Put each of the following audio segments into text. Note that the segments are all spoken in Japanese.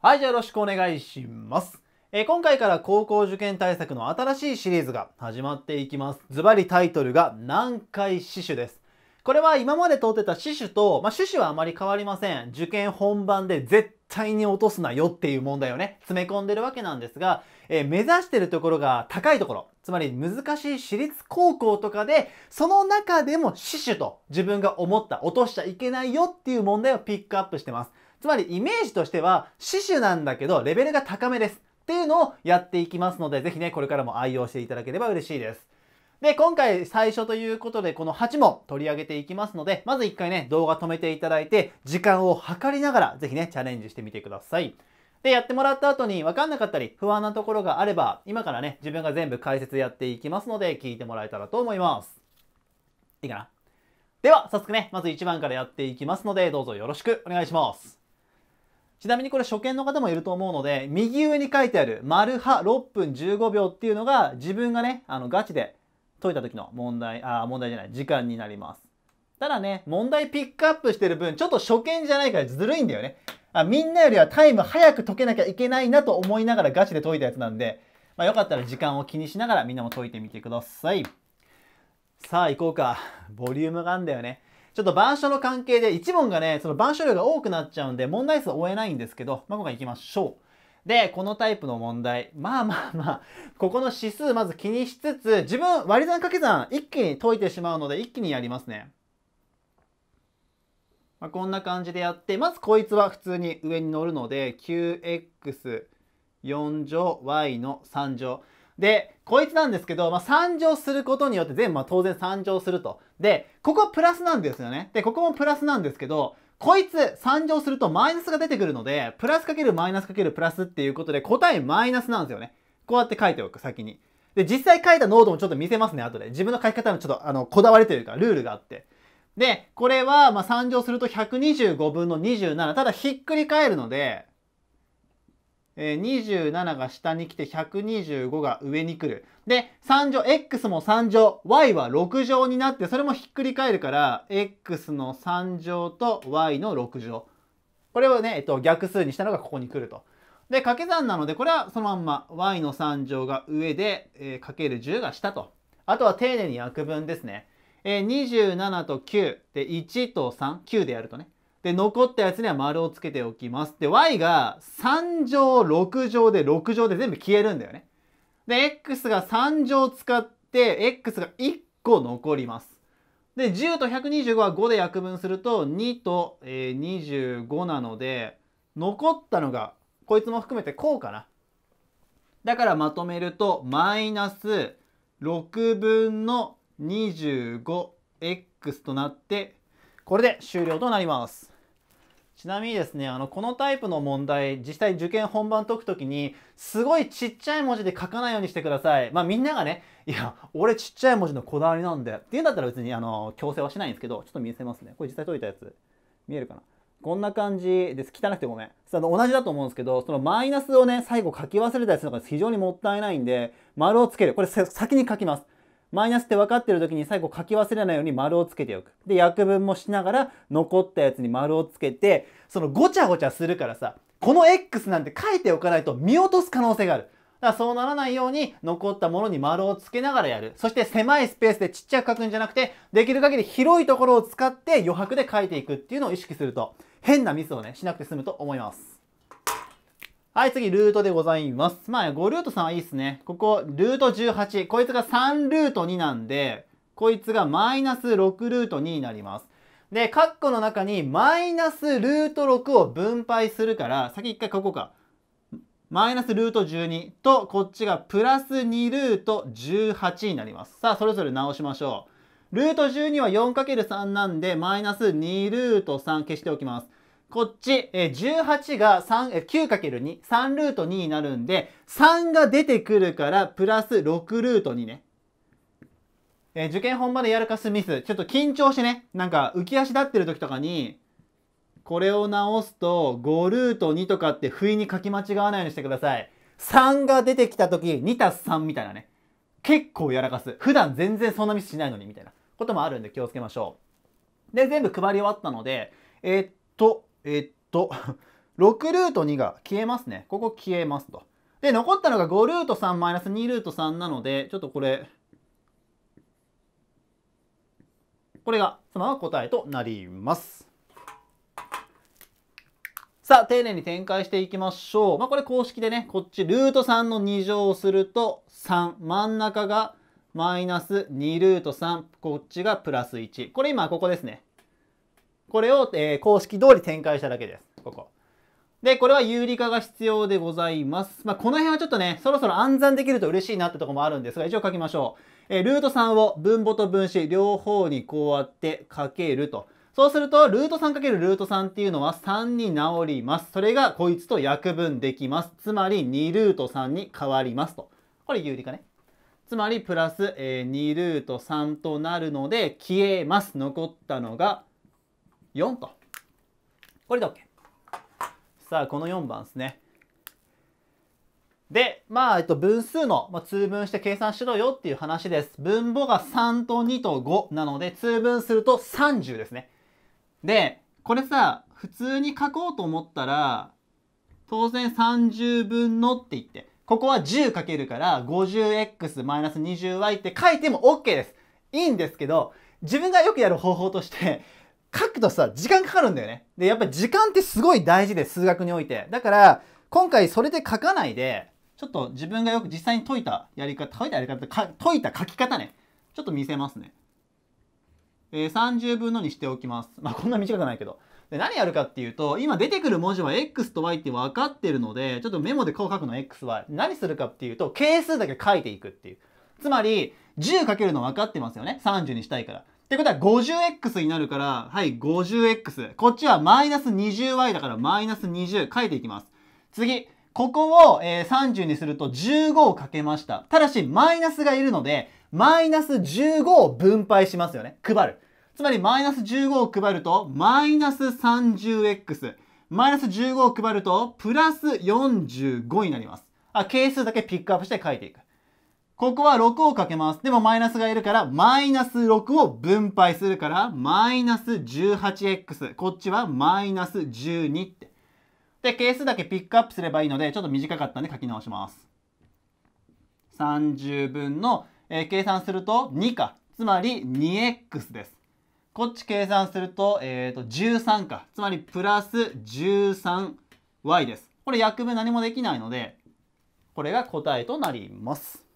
はい、じゃあよろしくお願いします。えー、今回から高校受験対策の新しいシリーズが始まっていきます。ズバリタイトルが難解死守です。これは今まで通ってた死守と、まあ、死守はあまり変わりません。受験本番で絶対に落とすなよっていう問題をね、詰め込んでるわけなんですが、えー、目指してるところが高いところ、つまり難しい私立高校とかで、その中でも死守と自分が思った、落としちゃいけないよっていう問題をピックアップしてます。つまりイメージとしては死守なんだけどレベルが高めですっていうのをやっていきますので是非ねこれからも愛用していただければ嬉しいですで今回最初ということでこの8問取り上げていきますのでまず1回ね動画止めていただいて時間を計りながら是非ねチャレンジしてみてくださいで、やってもらった後に分かんなかったり不安なところがあれば、今からね、自分が全部解説やっていきますので、聞いてもらえたらと思います。いいかなでは、早速ね、まず1番からやっていきますので、どうぞよろしくお願いします。ちなみにこれ初見の方もいると思うので、右上に書いてある、丸派6分15秒っていうのが、自分がね、あの、ガチで解いた時の問題、あ、問題じゃない、時間になります。ただね、問題ピックアップしてる分、ちょっと初見じゃないからずるいんだよね。あみんなよりはタイム早く解けなきゃいけないなと思いながらガチで解いたやつなんで、まあ、よかったら時間を気にしながらみんなも解いてみてください。さあ行こうか。ボリュームがあんだよね。ちょっと板書の関係で1問がね、その板書量が多くなっちゃうんで、問題数を追えないんですけど、まあ、今回行きましょう。で、このタイプの問題。まあまあまあ、ここの指数まず気にしつつ、自分割り算掛け算一気に解いてしまうので、一気にやりますね。まあ、こんな感じでやって、まずこいつは普通に上に乗るので、9x4 乗 y の3乗。で、こいつなんですけど、まあ、参上することによって全部まあ当然参上すると。で、ここプラスなんですよね。で、ここもプラスなんですけど、こいつ参上するとマイナスが出てくるので、プラスかけるマイナスかけるプラスっていうことで答えマイナスなんですよね。こうやって書いておく、先に。で、実際書いたノーもちょっと見せますね、後で。自分の書き方のちょっと、あの、こだわりというか、ルールがあって。で、これは、まあ、参上すると125分の27。ただ、ひっくり返るので、27が下に来て125が上に来る。で、3乗、x も3乗、y は6乗になって、それもひっくり返るから、x の3乗と y の6乗。これをね、えっと、逆数にしたのがここに来ると。で、掛け算なので、これはそのまんま y の3乗が上で、えー、かける10が下と。あとは丁寧に約分ですね。えー、27と9で1と3、9でやるとね。で、残ったやつには丸をつけておきます。で、y が3乗、6乗で、6乗で全部消えるんだよね。で、x が3乗使って、x が1個残ります。で、10と125は5で約分すると、2と、えー、25なので、残ったのが、こいつも含めてこうかな。だからまとめると、マイナス6分の 25x となって、これで終了となります。ちなみにですね、あの、このタイプの問題、実際受験本番解くときに、すごいちっちゃい文字で書かないようにしてください。まあみんながね、いや、俺ちっちゃい文字のこだわりなんで、っていうんだったら別に、あの、強制はしないんですけど、ちょっと見せますね。これ実際解いたやつ。見えるかなこんな感じです。汚くてごめん。その同じだと思うんですけど、そのマイナスをね、最後書き忘れたやつるのが非常にもったいないんで、丸をつける。これ先に書きます。マイナスって分かってる時に最後書き忘れないように丸をつけておく。で、約分もしながら残ったやつに丸をつけて、そのごちゃごちゃするからさ、この X なんて書いておかないと見落とす可能性がある。だからそうならないように残ったものに丸をつけながらやる。そして狭いスペースでちっちゃく書くんじゃなくて、できる限り広いところを使って余白で書いていくっていうのを意識すると、変なミスをね、しなくて済むと思います。はい、次、ルートでございます。まあ、5ルートさんはいいですね。ここ、ルート18。こいつが3ルート2なんで、こいつがマイナス6ルート2になります。で、カッコの中にマイナスルート6を分配するから、先一回ここか。マイナスルート12と、こっちがプラス2ルート18になります。さあ、それぞれ直しましょう。ルート12は 4×3 なんで、マイナス2ルート3消しておきます。こっち、え18が 9×2、3ルート2になるんで、3が出てくるから、プラス6ルート2ね。え受験本までやるかすミス。ちょっと緊張してね、なんか浮き足立ってる時とかに、これを直すと5ルート2とかって不意に書き間違わないようにしてください。3が出てきた時、2たす3みたいなね。結構やらかす。普段全然そんなミスしないのにみたいなこともあるんで気をつけましょう。で、全部配り終わったので、えー、っと、えー、っと、6 ルート2が消えますね。ここ消えますと。で、残ったのが5ルート3マイナス2ルート3なので、ちょっとこれ、これがそのまま答えとなります。さあ、丁寧に展開していきましょう。まあ、これ公式でね、こっちルート3の2乗をすると3、真ん中がマイナス2ルート3、こっちがプラス1。これ今ここですね。これを、えー、公式通り展開しただけです。ここ。で、これは有理化が必要でございます。まあ、この辺はちょっとね、そろそろ暗算できると嬉しいなってとこもあるんですが、一応書きましょう。えー、ルート3を分母と分子両方にこうやってかけると。そうすると、ルート 3× ルート3っていうのは3に直ります。それがこいつと約分できます。つまり2ルート3に変わりますと。これ有理化ね。つまりプラス、えー、2ルート3となるので消えます。残ったのが4と。これで OK。さあ、この4番ですね。で、まあ、えっと、分数の、まあ、通分して計算しろよっていう話です。分母が3と2と5なので、通分すると30ですね。で、これさ、普通に書こうと思ったら、当然30分のって言って、ここは10かけるから 50x-20y って書いても OK です。いいんですけど、自分がよくやる方法として、書くとさ、時間かかるんだよね。で、やっぱり時間ってすごい大事で数学において。だから、今回それで書かないで、ちょっと自分がよく実際に解いたやり方、解いたやり方解いた書き方ね。ちょっと見せますね。えー、30分のにしておきます。まあ、こんな短くないけど。で、何やるかっていうと、今出てくる文字は X と Y って分かってるので、ちょっとメモでこう書くの XY。何するかっていうと、係数だけ書いていくっていう。つまり、10かけるの分かってますよね。30にしたいから。ってことは 50x になるから、はい、50x。こっちはマイナス 20y だからマイナス20書いていきます。次、ここを、えー、30にすると15をかけました。ただし、マイナスがいるので、マイナス15を分配しますよね。配る。つまり、マイナス15を配ると、マイナス 30x。マイナス15を配ると、プラス45になります。あ、係数だけピックアップして書いていく。ここは6をかけます。でもマイナスがいるから、マイナス6を分配するから、マイナス 18x。こっちはマイナス12って。で、係数だけピックアップすればいいので、ちょっと短かったんで書き直します。30分の、えー、計算すると2か。つまり 2x です。こっち計算すると、えっ、ー、と、13か。つまりプラス 13y です。これ約分何もできないので、これが答えとなります。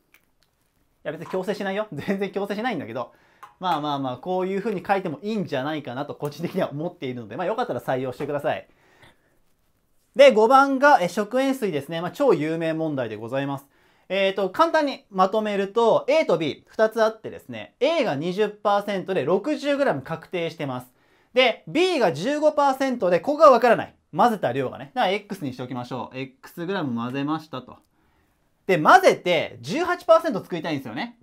や別に強制しないよ。全然強制しないんだけど、まあまあまあ、こういう風に書いてもいいんじゃないかなと個人的には思っているので、まあよかったら採用してください。で、5番が食塩水ですね。まあ超有名問題でございます。えっ、ー、と、簡単にまとめると、A と B、2つあってですね、A が20%で 60g 確定してます。で、B が15%で、ここがわからない。混ぜた量がね。だから X にしておきましょう。X g 混ぜましたと。で、混ぜて18%作りたいんですよね。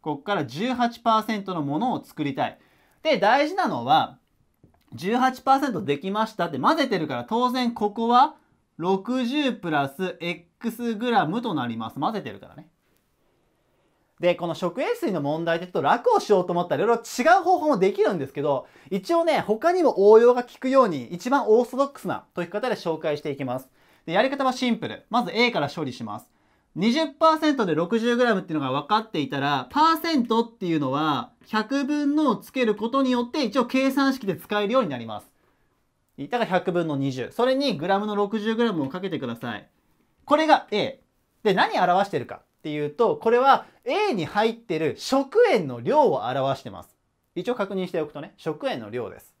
こっから18%のものを作りたい。で、大事なのは、18%できましたって混ぜてるから当然ここは60プラス x グラムとなります。混ぜてるからね。で、この食塩水の問題でちょっと楽をしようと思ったらいろいろ違う方法もできるんですけど、一応ね、他にも応用が効くように一番オーソドックスな解き方で紹介していきます。で、やり方はシンプル。まず A から処理します。20%で 60g っていうのが分かっていたら、パーセントっていうのは、100分のをつけることによって、一応計算式で使えるようになります。だから100分の20。それに、グラムの 60g をかけてください。これが A。で、何表してるかっていうと、これは A に入ってる食塩の量を表してます。一応確認しておくとね、食塩の量です。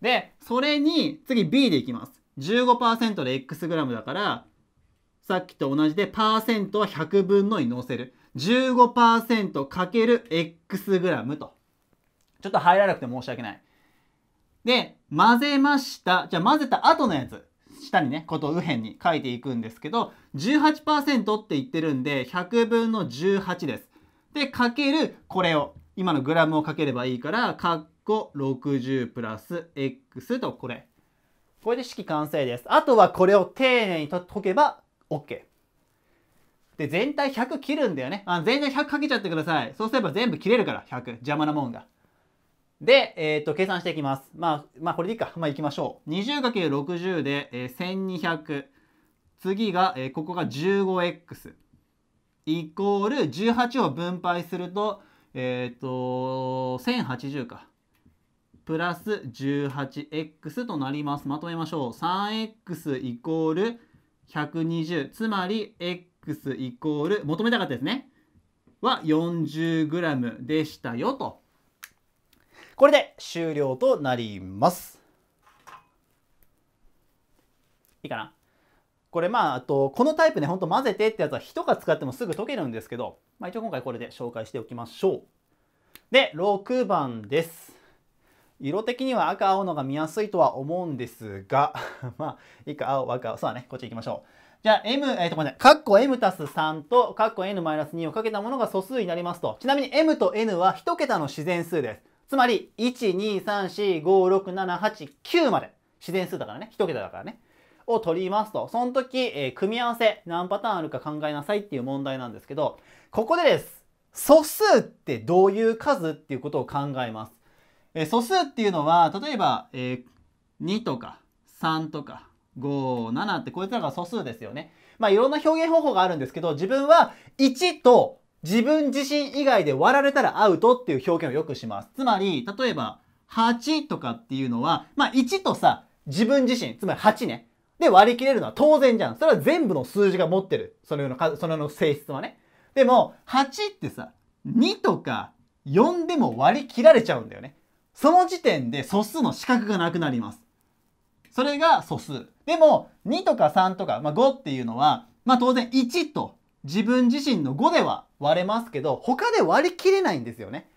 で、それに、次 B でいきます。15%で X g だから、さっきと同じで、パーセントは100分のに乗せる。15%×x グラムと。ちょっと入らなくて申し訳ない。で、混ぜました。じゃあ混ぜた後のやつ。下にね、こと右辺に書いていくんですけど、18%って言ってるんで、100分の18です。で、かけるこれを。今のグラムをかければいいから、かっこ60プラス X とこれ。これで式完成です。あとはこれを丁寧に解けば OK。で、全体100切るんだよね。あ全体100かけちゃってください。そうすれば全部切れるから、100。邪魔なもんが。で、えっ、と、計算していきます。まあ、まあ、これでいいか。まあ、いきましょう。20×60 で、えー、1200。次が、えー、ここが 15x。イコール18を分配すると、えっ、と、1080か。プラス 18x となります。まとめましょう。3x イコール120つまり x イコール求めたかったですねは 40g でしたよとこれで終了となりますいいかなこれまああとこのタイプねほんと混ぜてってやつは人か使ってもすぐ溶けるんですけど、まあ、一応今回これで紹介しておきましょうで6番です色的には赤青のが見やすいとは思うんですが まあいいか青赤青そうだねこっち行きましょうじゃあ M、えっ、ー、とごめんなさい。括弧 M たす3とイナ N-2 をかけたものが素数になりますと。ちなみに M と N は1桁の自然数です。つまり、1、2、3、4、5、6、7、8、9まで。自然数だからね。1桁だからね。を取りますと。その時、えー、組み合わせ何パターンあるか考えなさいっていう問題なんですけど、ここでです。素数ってどういう数っていうことを考えます。え素数っていうのは例えば、えー、2とか3とか57ってこいつらが素数ですよね。まあいろんな表現方法があるんですけど自分は1と自分自身以外で割られたらアウトっていう表現をよくします。つまり例えば8とかっていうのは、まあ1とさ自分自身つまり8ね。で割り切れるのは当然じゃん。それは全部の数字が持ってる。そのような、そのような性質はね。でも8ってさ2とか4でも割り切られちゃうんだよね。その時点で素数の資格がなくなります。それが素数。でも、2とか3とか、まあ、5っていうのは、まあ、当然1と自分自身の5では割れますけど、他で割り切れないんですよね。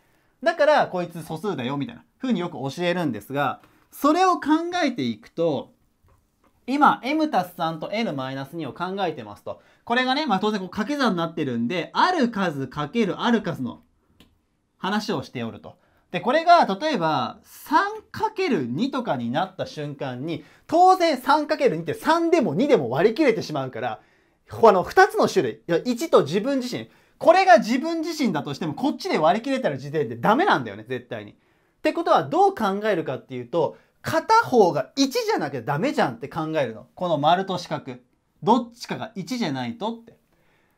だから、こいつ素数だよ、みたいな風によく教えるんですが、それを考えていくと、今、m たす3と n-2 を考えてますと。これがね、まあ、当然こう掛け算になってるんで、ある数かけるある数の話をしておると。で、これが例えば 3×2 とかになった瞬間に、当然 3×2 って3でも2でも割り切れてしまうから、あの、2つの種類、1と自分自身、これが自分自身だとしても、こっちで割り切れたら時点でダメなんだよね、絶対に。ってことはどう考えるかっていうと、片方が1じゃなきゃダメじゃんって考えるの。この丸と四角。どっちかが1じゃないとって。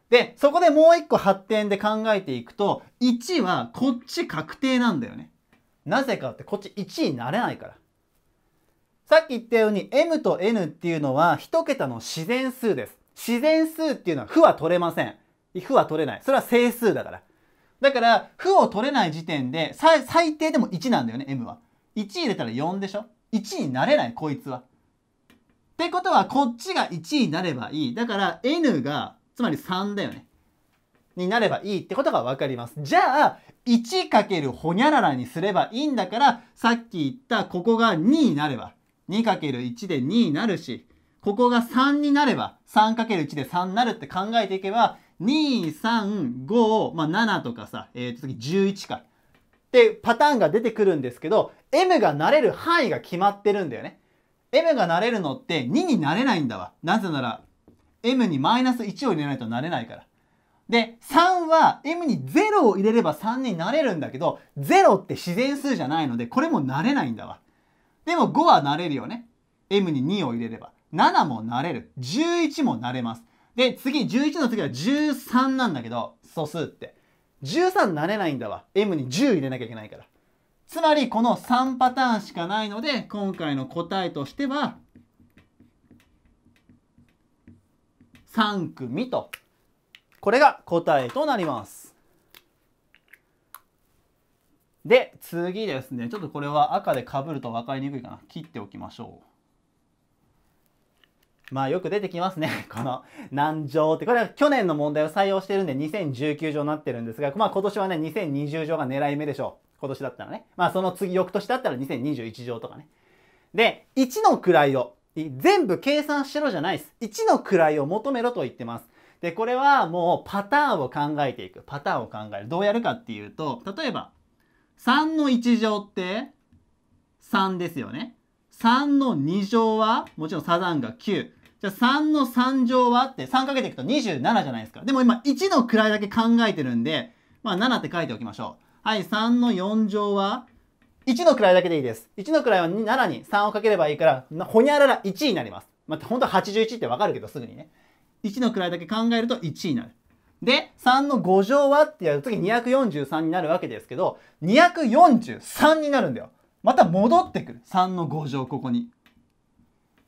で、そこでもう一個発展で考えていくと、1はこっち確定なんだよね。なぜかってこっち1位になれないから。さっき言ったように M と N っていうのは一桁の自然数です。自然数っていうのは負は取れません。負は取れない。それは整数だから。だから、負を取れない時点で最、最低でも1なんだよね、M は。1入れたら4でしょ ?1 になれない、こいつは。ってことは、こっちが1になればいい。だから、N がつまり3だよね。になればいいってことが分かります。じゃあ 1× ほにゃららにすればいいんだからさっき言ったここが2になれば 2×1 で2になるしここが3になれば 3×1 で3になるって考えていけば2 3 5まあ、7とかさ、えー、と次11かってパターンが出てくるんですけど M がなれる範囲が決まってるんだよね。M がなれるのって2になれないんだわ。なぜなら m にマイナス1を入れないとなれないから。で、3は m に0を入れれば3になれるんだけど、0って自然数じゃないので、これもなれないんだわ。でも5はなれるよね。m に2を入れれば。7もなれる。11もなれます。で、次、11の次は13なんだけど、素数って。13なれないんだわ。m に10入れなきゃいけないから。つまり、この3パターンしかないので、今回の答えとしては、3組とこれが答えとなります。で次ですねちょっとこれは赤でかぶると分かりにくいかな切っておきましょう。まあよく出てきますね。この難条って。これは去年の問題を採用してるんで2019条になってるんですが、まあ今年はね2020条が狙い目でしょう。今年だったらね。まあその次、翌年だったら2021条とかね。で、1の位を全部計算しろじゃないです。1の位を求めろと言ってます。で、これはもうパターンを考えていく。パターンを考える。どうやるかっていうと、例えば、3の1乗って3ですよね。3の2乗は、もちろんサザンが9。じゃあ3の3乗はって3かけていくと27じゃないですか。でも今1の位だけ考えてるんで、まあ7って書いておきましょう。はい、3の4乗は1の位だけでいいです。1の位は7に3をかければいいから、ほにゃらら1になります。まあ、本当は81ってわかるけど、すぐにね。1の位だけ考えると1になる。で、3の5乗はってやるとき243になるわけですけど、243になるんだよ。また戻ってくる。3の5乗、ここに。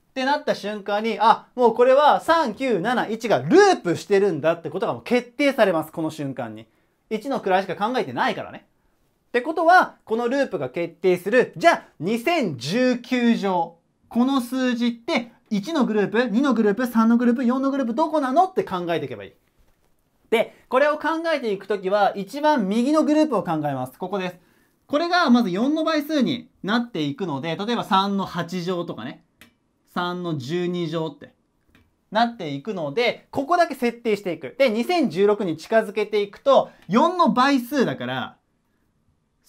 ってなった瞬間に、あ、もうこれは3971がループしてるんだってことがもう決定されます。この瞬間に。1の位しか考えてないからね。ってことは、このループが決定する、じゃあ2019乗。この数字って1のグループ、2のグループ、3のグループ、4のグループどこなのって考えていけばいい。で、これを考えていくときは、一番右のグループを考えます。ここです。これがまず4の倍数になっていくので、例えば3の8乗とかね、3の12乗ってなっていくので、ここだけ設定していく。で、2016に近づけていくと、4の倍数だから、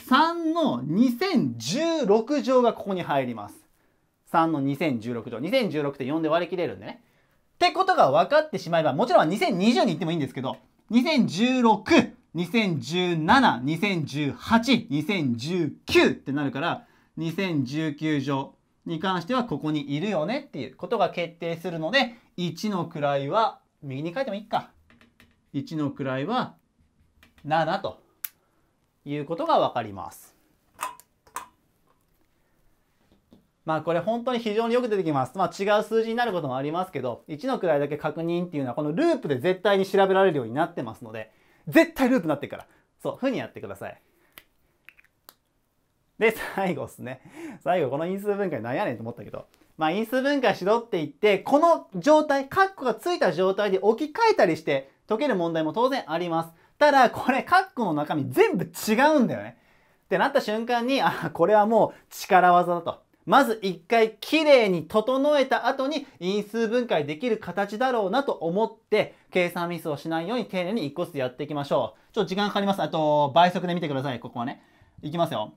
3の2016乗がここに入ります。3の2016乗。2016.4で割り切れるんでね。ってことが分かってしまえば、もちろん2020に行ってもいいんですけど、2016、2017、2018、2019ってなるから、2019乗に関してはここにいるよねっていうことが決定するので、1の位は、右に書いてもいいか。1の位は7と。いうことがわかります。まあこれ本当に非常によく出てきます。まあ、違う数字になることもありますけど、1の位だけ確認っていうのはこのループで絶対に調べられるようになってますので、絶対ループになってから、そう、ふうにやってください。で、最後ですね。最後この因数分解なんやねんと思ったけど、まあ因数分解しろって言って、この状態、カッコがついた状態で置き換えたりして解ける問題も当然あります。ただ、これ、カッコの中身全部違うんだよね。ってなった瞬間に、あ、これはもう力技だと。まず一回きれいに整えた後に因数分解できる形だろうなと思って計算ミスをしないように丁寧に1個ずつやっていきましょう。ちょっと時間かかります。あと倍速で見てください。ここはね。いきますよ。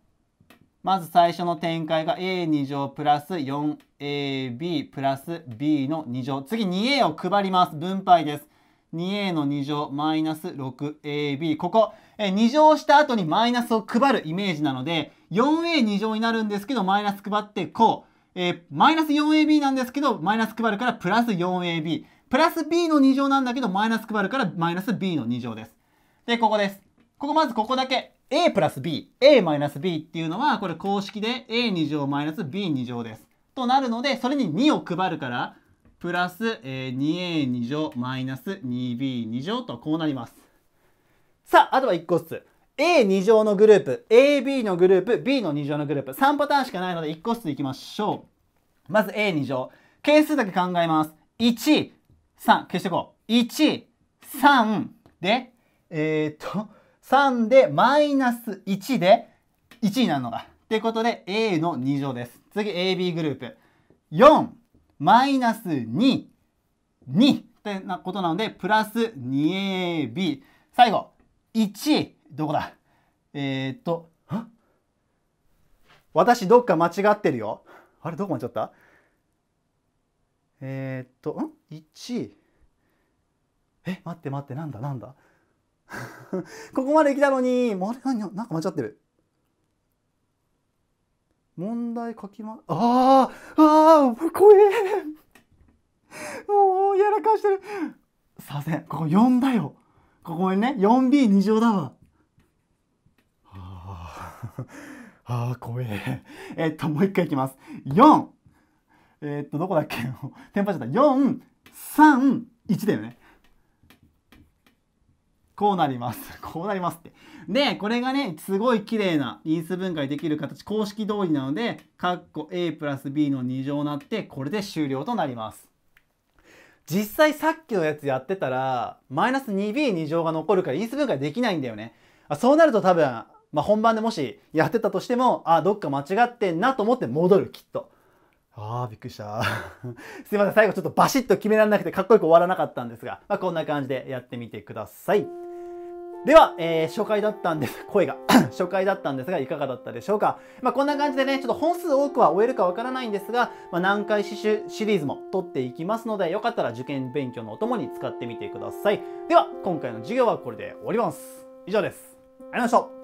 まず最初の展開が a2 乗プラス 4ab プラス b の2乗。次 2a を配ります。分配です。2a の2乗マイナス 6ab ここ、え2乗した後にマイナスを配るイメージなので 4a2 乗になるんですけどマイナス配ってこう、えー、マイナス 4ab なんですけどマイナス配るからプラス 4ab プラス b の2乗なんだけどマイナス配るからマイナス b の2乗ですでここですここまずここだけ a プラス ba マイナス b っていうのはこれ公式で a2 乗マイナス b2 乗ですとなるのでそれに2を配るからプラス、2a2 乗マイナス 2b2 乗とこうなります。さあ、あとは1個ずつ。a2 乗のグループ、ab のグループ、b の2乗のグループ、3パターンしかないので1個ずついきましょう。まず a2 乗。係数だけ考えます。1、3、消していこう。1、3で、えー、っと、3でマイナス1で1になるのが。ってことで a の2乗です。次 ab グループ。4、マイナス2、2ってなことなので、プラス 2ab。最後、1、どこだえー、っと、私どっか間違ってるよ。あれ、どこ間違ったえー、っと、ん ?1。え、待って待って、なんだなんだ ここまで来たのに、もうあれ、何なんか間違ってる。問題書きまああああこれもうやらかしてるさせんここ4だよここにね 4b2 乗だわあーあー怖ええっともう一回いきます4えっとどこだっけ テンパっちゃった431だよねこうなります。こうなりますって。で、これがね、すごい綺麗な因数分解できる形、公式通りなので、カッコ a プラス b の2乗になって、これで終了となります。実際さっきのやつやってたら、マイナス 2b2 乗が残るから因数分解できないんだよね。あそうなると多分、まあ、本番でもしやってたとしても、あ、どっか間違ってんなと思って戻る、きっと。ああ、びっくりした。すいません、最後ちょっとバシッと決められなくてかっこよく終わらなかったんですが、まあ、こんな感じでやってみてください。では、えー、初回だったんです、声が 初回だったんですが、いかがだったでしょうか。まあ、こんな感じでね、ちょっと本数多くは終えるかわからないんですが、まあ、何回刺繍シリーズも撮っていきますので、よかったら受験勉強のお供に使ってみてください。では、今回の授業はこれで終わります。以上です。ありがとうございました。